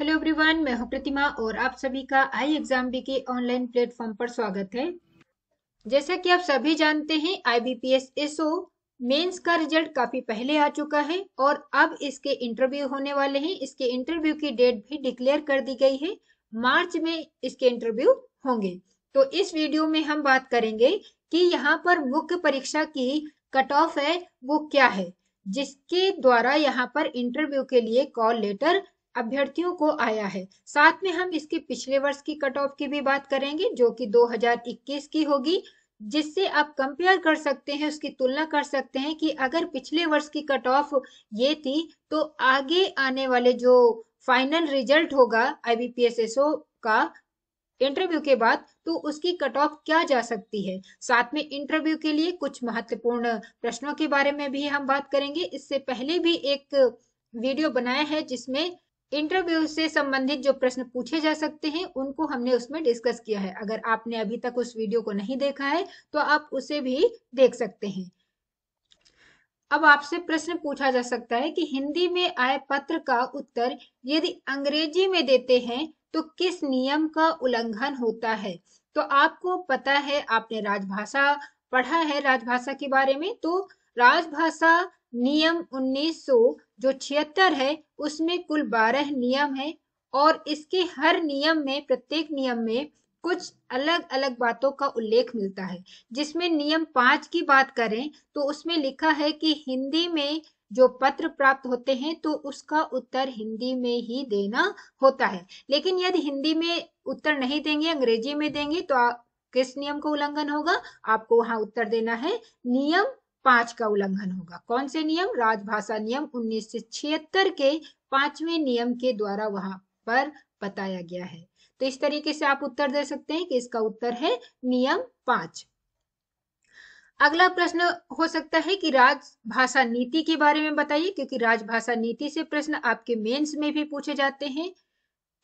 hello everyone मैं हूं प्रतिमा और आप सभी का आई एग्जाम बी के ऑनलाइन प्लेटफॉर्म पर स्वागत है जैसा कि आप सभी जानते हैं आईबीपीएस एसओ मेंस का रिजल्ट काफी पहले आ चुका है और अब इसके इंटरव्यू होने वाले हैं इसके इंटरव्यू की डेट भी डिक्लेयर कर दी गई है मार्च में इसके इंटरव्यू होंगे तो इस वीडियो में हम बात करेंगे कि यहाँ पर मुख्य परीक्षा की कट ऑफ है वो क्या है जिसके द्वारा यहाँ पर इंटरव्यू के लिए कॉल लेटर अभ्यर्थियों को आया है साथ में हम इसके पिछले वर्ष की कट ऑफ की भी बात करेंगे जो कि 2021 की होगी जिससे आप कंपेयर कर सकते हैं उसकी तुलना कर सकते हैं कि अगर पिछले वर्ष की कट ऑफ ये थी तो आगे आने वाले जो फाइनल रिजल्ट होगा आईबीपीएसएसओ का इंटरव्यू के बाद तो उसकी कट ऑफ क्या जा सकती है साथ में इंटरव्यू के लिए कुछ महत्वपूर्ण प्रश्नों के बारे में भी हम बात करेंगे इससे पहले भी एक वीडियो बनाया है जिसमें इंटरव्यू से संबंधित जो प्रश्न पूछे जा सकते हैं उनको हमने उसमें डिस्कस किया है अगर आपने अभी तक उस वीडियो को नहीं देखा है तो आप उसे भी देख सकते हैं अब आपसे प्रश्न पूछा जा सकता है कि हिंदी में आए पत्र का उत्तर यदि अंग्रेजी में देते हैं तो किस नियम का उल्लंघन होता है तो आपको पता है आपने राजभाषा पढ़ा है राजभाषा के बारे में तो राजभाषा नियम 1900 जो छिहत्तर है उसमें कुल बारह नियम है और इसके हर नियम में प्रत्येक नियम में कुछ अलग अलग बातों का उल्लेख मिलता है जिसमें नियम पांच की बात करें तो उसमें लिखा है कि हिंदी में जो पत्र प्राप्त होते हैं तो उसका उत्तर हिंदी में ही देना होता है लेकिन यदि हिंदी में उत्तर नहीं देंगे अंग्रेजी में देंगे तो किस नियम का उल्लंघन होगा आपको वहां उत्तर देना है नियम पांच का उल्लंघन होगा कौन से नियम राजभाषा नियम उन्नीस के पांचवें नियम के द्वारा वहां पर बताया गया है तो इस तरीके से आप उत्तर दे सकते हैं कि इसका उत्तर है नियम पांच अगला प्रश्न हो सकता है कि राजभाषा नीति के बारे में बताइए क्योंकि राजभाषा नीति से प्रश्न आपके मेंस में भी पूछे जाते हैं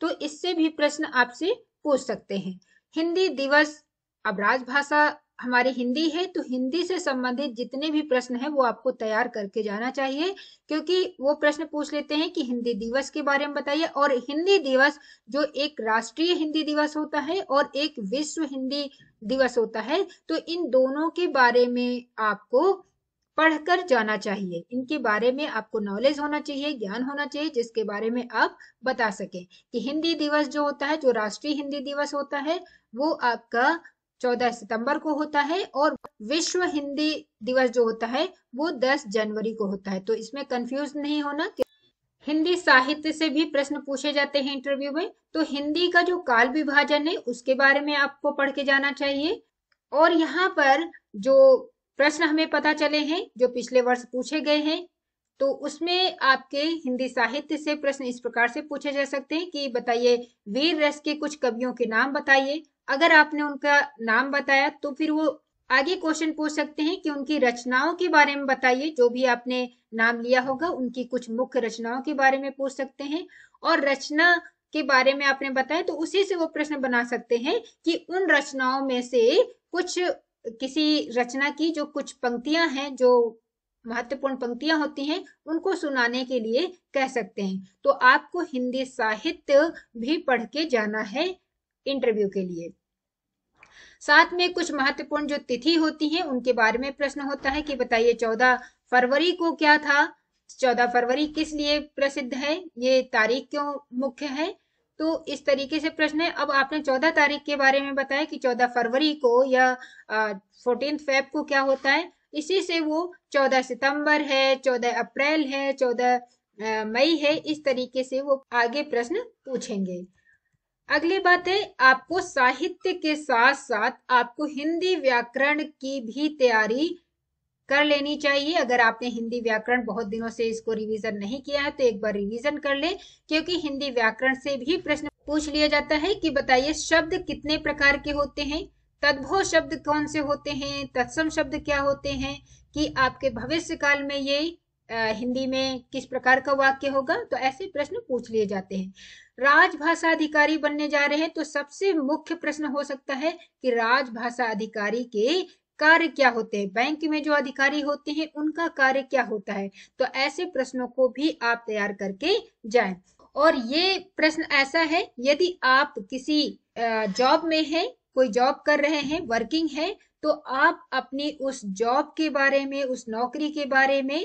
तो इससे भी प्रश्न आपसे पूछ सकते हैं हिंदी दिवस अब राजभाषा हमारी हिंदी है तो हिंदी से संबंधित जितने भी प्रश्न हैं वो आपको तैयार करके जाना चाहिए क्योंकि वो प्रश्न पूछ लेते हैं कि हिंदी दिवस के बारे में बताइए और हिंदी दिवस जो एक राष्ट्रीय हिंदी दिवस होता है और एक विश्व हिंदी दिवस होता है तो इन दोनों के बारे में आपको पढ़कर जाना चाहिए इनके बारे में आपको नॉलेज होना चाहिए ज्ञान होना चाहिए जिसके बारे में आप बता सकें कि हिंदी दिवस जो होता है जो राष्ट्रीय हिंदी दिवस होता है वो आपका चौदह सितंबर को होता है और विश्व हिंदी दिवस जो होता है वो दस जनवरी को होता है तो इसमें कंफ्यूज नहीं होना हिंदी साहित्य से भी प्रश्न पूछे जाते हैं इंटरव्यू में तो हिंदी का जो काल विभाजन है उसके बारे में आपको पढ़ के जाना चाहिए और यहाँ पर जो प्रश्न हमें पता चले हैं जो पिछले वर्ष पूछे गए हैं तो उसमें आपके हिंदी साहित्य से प्रश्न इस प्रकार से पूछे जा सकते हैं कि बताइए वीर रस के कुछ कवियों के नाम बताइए अगर आपने उनका नाम बताया तो फिर वो आगे क्वेश्चन पूछ सकते हैं कि उनकी रचनाओं के बारे में बताइए जो भी आपने नाम लिया होगा उनकी कुछ मुख्य रचनाओं के बारे में पूछ सकते हैं और रचना के बारे में आपने बताया तो उसी से वो प्रश्न बना सकते हैं कि उन रचनाओं में से कुछ किसी रचना की जो कुछ पंक्तियां हैं जो महत्वपूर्ण पंक्तियां होती हैं उनको सुनाने के लिए कह सकते हैं तो आपको हिंदी साहित्य भी पढ़ के जाना है इंटरव्यू के लिए साथ में कुछ महत्वपूर्ण जो तिथि होती है उनके बारे में प्रश्न होता है कि बताइए चौदह फरवरी को क्या था चौदह फरवरी किस लिए प्रसिद्ध है ये तारीख क्यों मुख्य है तो इस तरीके से प्रश्न है अब आपने चौदह तारीख के बारे में बताया कि चौदह फरवरी को या फोर्टीन फेब को क्या होता है इसी से वो चौदह सितंबर है चौदह अप्रैल है चौदह मई है इस तरीके से वो आगे प्रश्न पूछेंगे अगली बात है आपको साहित्य के साथ साथ आपको हिंदी व्याकरण की भी तैयारी कर लेनी चाहिए अगर आपने हिंदी व्याकरण बहुत दिनों से इसको रिवीजन नहीं किया है तो एक बार रिवीजन कर लें क्योंकि हिंदी व्याकरण से भी प्रश्न पूछ लिया जाता है कि बताइए शब्द कितने प्रकार के होते हैं तद्भव शब्द कौन से होते हैं तत्सम शब्द क्या होते हैं कि आपके भविष्य काल में ये आ, हिंदी में किस प्रकार का वाक्य होगा तो ऐसे प्रश्न पूछ लिए जाते हैं राजभाषा अधिकारी बनने जा रहे हैं तो सबसे मुख्य प्रश्न हो सकता है कि राजभाषा अधिकारी के कार्य क्या होते हैं बैंक में जो अधिकारी होते हैं उनका कार्य क्या होता है तो ऐसे प्रश्नों को भी आप तैयार करके जाएं और ये प्रश्न ऐसा है यदि आप किसी जॉब में हैं कोई जॉब कर रहे हैं वर्किंग है तो आप अपनी उस जॉब के बारे में उस नौकरी के बारे में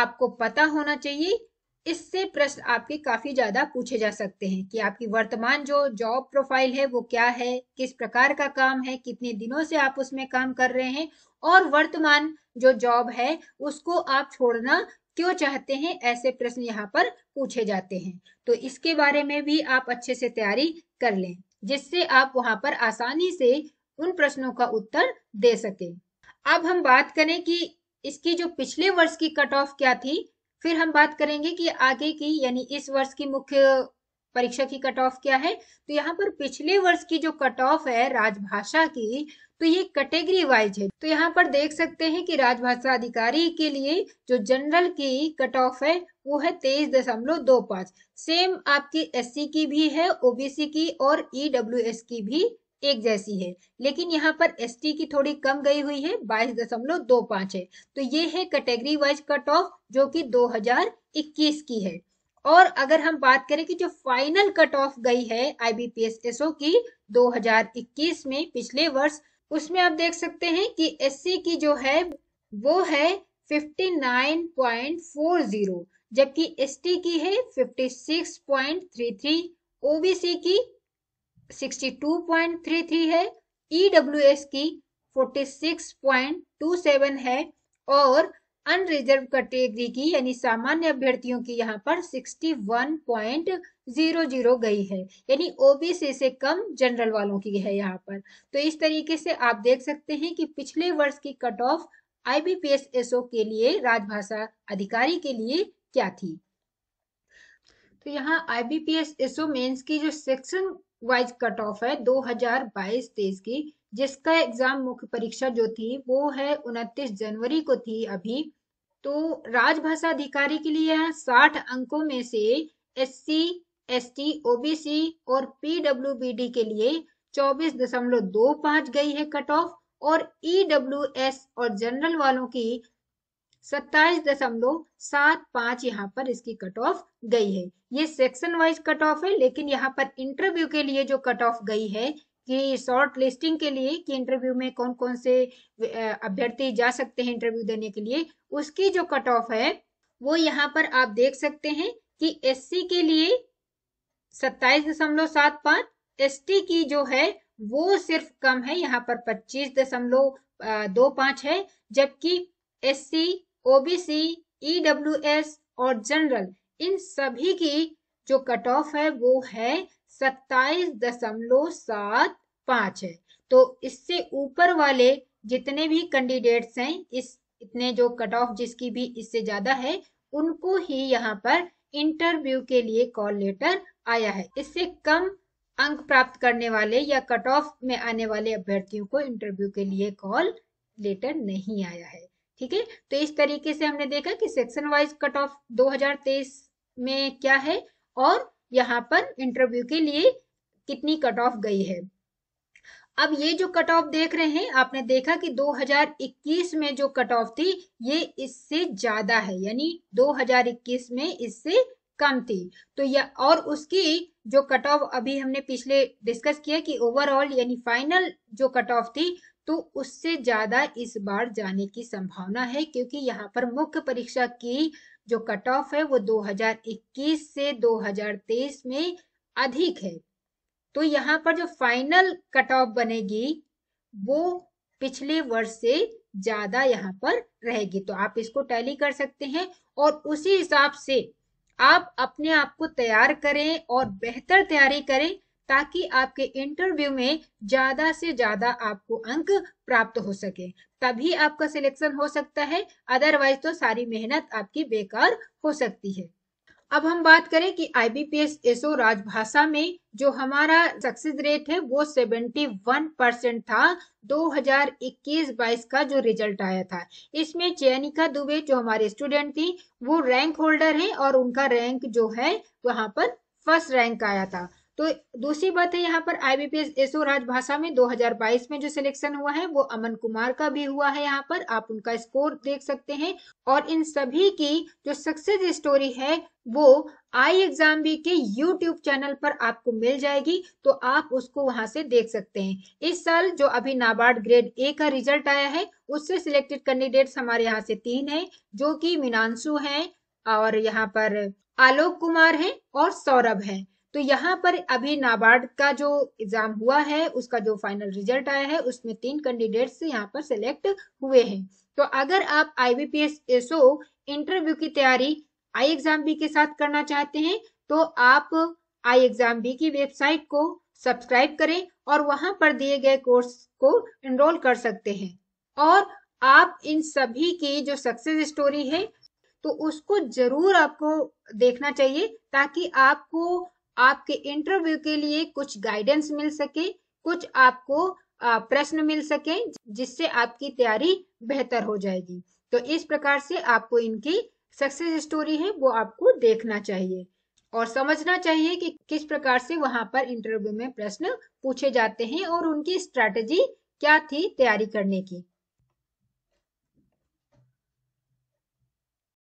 आपको पता होना चाहिए इससे प्रश्न आपके काफी ज्यादा पूछे जा सकते हैं कि आपकी वर्तमान जो जॉब प्रोफाइल है वो क्या है किस प्रकार का काम है कितने दिनों से आप उसमें काम कर रहे हैं और वर्तमान जो जॉब है उसको आप छोड़ना क्यों चाहते हैं ऐसे प्रश्न यहाँ पर पूछे जाते हैं तो इसके बारे में भी आप अच्छे से तैयारी कर लें जिससे आप वहां पर आसानी से उन प्रश्नों का उत्तर दे सके अब हम बात करें कि इसकी जो पिछले वर्ष की कट ऑफ क्या थी फिर हम बात करेंगे कि आगे की यानी इस वर्ष की मुख्य परीक्षा की कट ऑफ क्या है तो यहाँ पर पिछले वर्ष की जो कट ऑफ है राजभाषा की तो ये कैटेगरी वाइज है तो यहाँ पर देख सकते हैं कि राजभाषा अधिकारी के लिए जो जनरल की कट ऑफ है वो है तेईस दशमलव दो पाँच सेम आपकी एससी की भी है ओबीसी की और ईडब्ल्यूएस e की भी एक जैसी है लेकिन यहाँ पर एस की थोड़ी कम गई हुई है बाईस दशमलव दो पांच है तो ये है कैटेगरी वाइज कट ऑफ जो कि 2021 की है और अगर हम बात करें कि जो फाइनल कट ऑफ गई है आईबीपीएस एसओ की 2021 में पिछले वर्ष उसमें आप देख सकते हैं कि एस की जो है वो है 59.40 जबकि एस की है 56.33 ओबीसी की 62.33 है ईडब्ल्यू e की 46.27 है और अनरिजर्व कैटेगरी की यानी सामान्य अभ्यर्थियों की यहाँ पर 61.00 गई है यानी ओबीसी से कम जनरल वालों की है यहाँ पर तो इस तरीके से आप देख सकते हैं कि पिछले वर्ष की कट ऑफ आईबीपीएस एसओ के लिए राजभाषा अधिकारी के लिए क्या थी तो यहाँ आईबीपीएस एसओ मेंस की जो सेक्शन वाइज कट ऑफ है 2022-23 की जिसका एग्जाम मुख्य परीक्षा जो थी वो है 29 जनवरी को थी अभी तो राजभाषा अधिकारी के लिए 60 अंकों में से S C S T OBC और पीडब्ल्यूबीडी के लिए 24.25 गई है कट ऑफ और ईडब्ल्यूएस e और जनरल वालों की सत्ताईस दशमलव सात पांच यहाँ पर इसकी कट ऑफ गई है ये सेक्शन वाइज कट ऑफ है लेकिन यहाँ पर इंटरव्यू के लिए जो कट ऑफ गई है कि शॉर्ट लिस्टिंग के लिए कि इंटरव्यू में कौन कौन से अभ्यर्थी जा सकते हैं इंटरव्यू देने के लिए उसकी जो कट ऑफ है वो यहाँ पर आप देख सकते हैं कि एससी के लिए सत्ताईस दशमलव सात पांच एस की जो है वो सिर्फ कम है यहाँ पर पच्चीस दशमलव दो पांच है जबकि S C OBC EWS e और जनरल इन सभी की जो कट ऑफ है वो है सत्ताईस दशमलव सात पांच है तो इससे ऊपर वाले जितने भी कैंडिडेट्स हैं इस इतने जो कट ऑफ जिसकी भी इससे ज्यादा है उनको ही यहाँ पर इंटरव्यू के लिए कॉल लेटर आया है इससे कम अंक प्राप्त करने वाले या कट ऑफ में आने वाले अभ्यर्थियों को इंटरव्यू के लिए कॉल लेटर नहीं आया है ठीक है तो इस तरीके से हमने देखा कि सेक्शन वाइज कट ऑफ 2023 में क्या है और यहाँ पर इंटरव्यू के लिए कितनी कट ऑफ गई है अब ये जो कट ऑफ देख रहे हैं आपने देखा कि 2021 में जो कट ऑफ थी ये इससे ज्यादा है यानी 2021 में इससे कम थी तो या और उसकी जो कट ऑफ अभी हमने पिछले डिस्कस किया कि ओवरऑल यानी फाइनल जो कट ऑफ थी तो उससे ज़्यादा इस बार जाने की संभावना है क्योंकि यहाँ पर मुख्य परीक्षा की जो कट ऑफ है वो 2021 से 2023 में अधिक है तो यहाँ पर जो फाइनल कट ऑफ बनेगी वो पिछले वर्ष से ज्यादा यहाँ पर रहेगी तो आप इसको टैली कर सकते हैं और उसी हिसाब से आप अपने आप को तैयार करें और बेहतर तैयारी करें ताकि आपके इंटरव्यू में ज्यादा से ज्यादा आपको अंक प्राप्त हो सके तभी आपका सिलेक्शन हो सकता है अदरवाइज तो सारी मेहनत आपकी बेकार हो सकती है अब हम बात करें कि आईबीपीएस एसओ राजभाषा में जो हमारा सक्सेस रेट है वो 71 परसेंट था 2021-22 का जो रिजल्ट आया था इसमें चयनिका दुबे जो हमारे स्टूडेंट थी वो रैंक होल्डर है और उनका रैंक जो है वहां पर फर्स्ट रैंक आया था तो दूसरी बात है यहाँ पर आईबीपीएस एसओ राजभाषा में 2022 में जो सिलेक्शन हुआ है वो अमन कुमार का भी हुआ है यहाँ पर आप उनका स्कोर देख सकते हैं और इन सभी की जो सक्सेस स्टोरी है वो आई एग्जाम भी के यूट्यूब चैनल पर आपको मिल जाएगी तो आप उसको वहां से देख सकते हैं इस साल जो अभी नाबार्ड ग्रेड ए का रिजल्ट आया है उससे सिलेक्टेड कैंडिडेट हमारे यहाँ से तीन है जो की मीनांशु है और यहाँ पर आलोक कुमार है और सौरभ है तो यहाँ पर अभी नाबार्ड का जो एग्जाम हुआ है उसका जो फाइनल रिजल्ट आया है उसमें तीन कैंडिडेट्स यहाँ पर सिलेक्ट हुए हैं तो अगर आप आईबीपीएस एसओ इंटरव्यू की तैयारी आई एग्जाम बी के साथ करना चाहते हैं तो आप आई एग्जाम बी की वेबसाइट को सब्सक्राइब करें और वहां पर दिए गए कोर्स को एनरोल कर सकते हैं और आप इन सभी की जो सक्सेस स्टोरी है तो उसको जरूर आपको देखना चाहिए ताकि आपको आपके इंटरव्यू के लिए कुछ गाइडेंस मिल सके कुछ आपको प्रश्न मिल सके जिससे आपकी तैयारी बेहतर हो जाएगी तो इस प्रकार से आपको इनकी सक्सेस स्टोरी है वो आपको देखना चाहिए और समझना चाहिए कि किस प्रकार से वहां पर इंटरव्यू में प्रश्न पूछे जाते हैं और उनकी स्ट्रेटेजी क्या थी तैयारी करने की